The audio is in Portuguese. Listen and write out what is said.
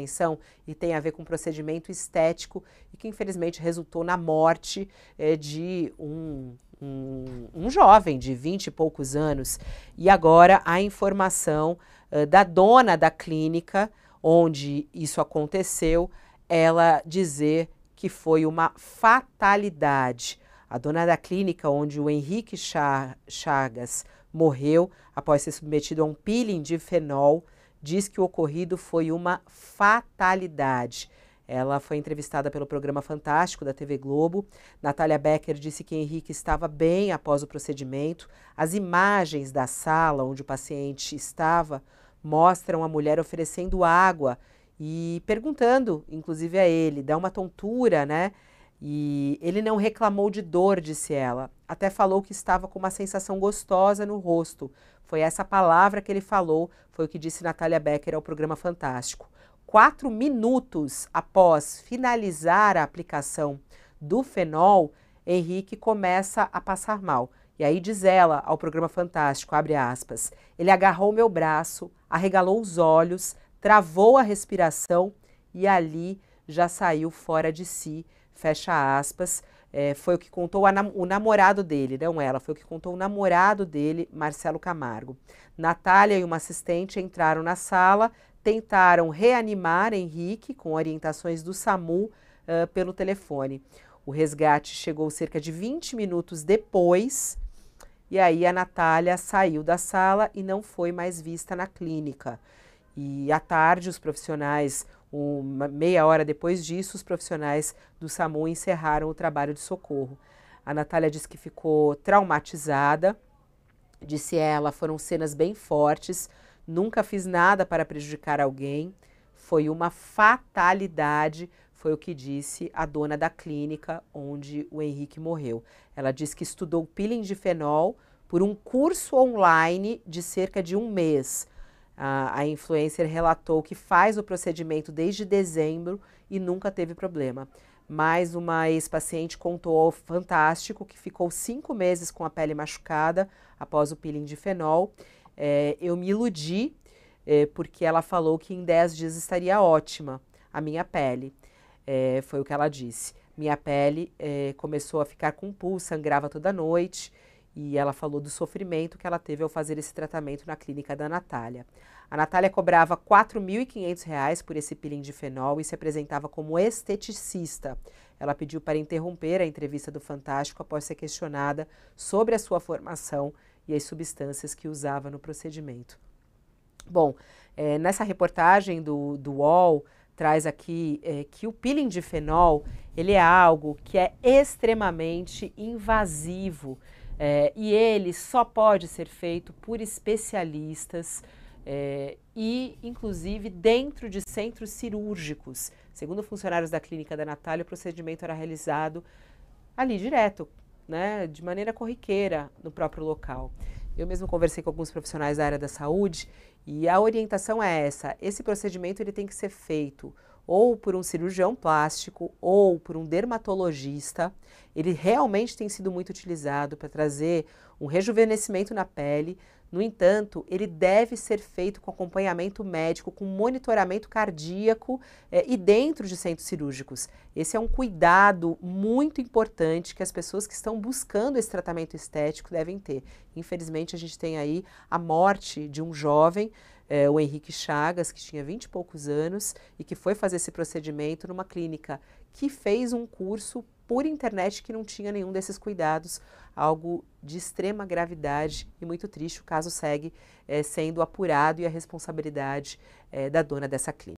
tensão e tem a ver com um procedimento estético e que infelizmente resultou na morte é, de um, um, um, jovem de 20 e poucos anos. E agora a informação é, da dona da clínica onde isso aconteceu, ela dizer que foi uma fatalidade. A dona da clínica onde o Henrique Chagas morreu após ser submetido a um peeling de fenol diz que o ocorrido foi uma fatalidade. Ela foi entrevistada pelo programa Fantástico da TV Globo. Natália Becker disse que Henrique estava bem após o procedimento. As imagens da sala onde o paciente estava mostram a mulher oferecendo água e perguntando, inclusive a ele, dá uma tontura, né? E ele não reclamou de dor, disse ela. Até falou que estava com uma sensação gostosa no rosto. Foi essa palavra que ele falou, foi o que disse Natália Becker ao programa Fantástico. Quatro minutos após finalizar a aplicação do fenol, Henrique começa a passar mal. E aí diz ela ao programa Fantástico, abre aspas, ele agarrou meu braço, arregalou os olhos, travou a respiração e ali já saiu fora de si, fecha aspas, é, foi o que contou nam o namorado dele, não ela, foi o que contou o namorado dele, Marcelo Camargo. Natália e uma assistente entraram na sala, tentaram reanimar Henrique com orientações do SAMU uh, pelo telefone. O resgate chegou cerca de 20 minutos depois, e aí a Natália saiu da sala e não foi mais vista na clínica. E à tarde, os profissionais, uma meia hora depois disso, os profissionais do SAMU encerraram o trabalho de socorro. A Natália disse que ficou traumatizada, disse ela, foram cenas bem fortes, nunca fiz nada para prejudicar alguém, foi uma fatalidade, foi o que disse a dona da clínica onde o Henrique morreu. Ela disse que estudou peeling de fenol por um curso online de cerca de um mês. A, influencer relatou que faz o procedimento desde dezembro e nunca teve problema. Mais uma ex-paciente contou ao Fantástico que ficou cinco meses com a pele machucada após o peeling de fenol. É, eu me iludi é, porque ela falou que em dez dias estaria ótima a minha pele. É, foi o que ela disse. Minha pele é, começou a ficar com pulso, sangrava toda noite. E ela falou do sofrimento que ela teve ao fazer esse tratamento na clínica da Natália. A Natália cobrava R$ 4.500 por esse peeling de fenol e se apresentava como esteticista. Ela pediu para interromper a entrevista do Fantástico após ser questionada sobre a sua formação e as substâncias que usava no procedimento. Bom, é, nessa reportagem do, do UOL, traz aqui é, que o peeling de fenol ele é algo que é extremamente invasivo é, e ele só pode ser feito por especialistas é, e, inclusive, dentro de centros cirúrgicos. Segundo funcionários da clínica da Natália, o procedimento era realizado ali direto, né, de maneira corriqueira no próprio local. Eu mesmo conversei com alguns profissionais da área da saúde e a orientação é essa: esse procedimento ele tem que ser feito ou por um cirurgião plástico ou por um dermatologista. Ele realmente tem sido muito utilizado para trazer um rejuvenescimento na pele, no entanto, ele deve ser feito com acompanhamento médico, com monitoramento cardíaco eh, e dentro de centros cirúrgicos. Esse é um cuidado muito importante que as pessoas que estão buscando esse tratamento estético devem ter. Infelizmente, a gente tem aí a morte de um jovem. Eh, o Henrique Chagas, que tinha 20 e poucos anos e que foi fazer esse procedimento numa clínica que fez um curso por internet que não tinha nenhum desses cuidados, algo de extrema gravidade e muito triste. O caso segue é, sendo apurado e a responsabilidade é, da dona dessa clínica.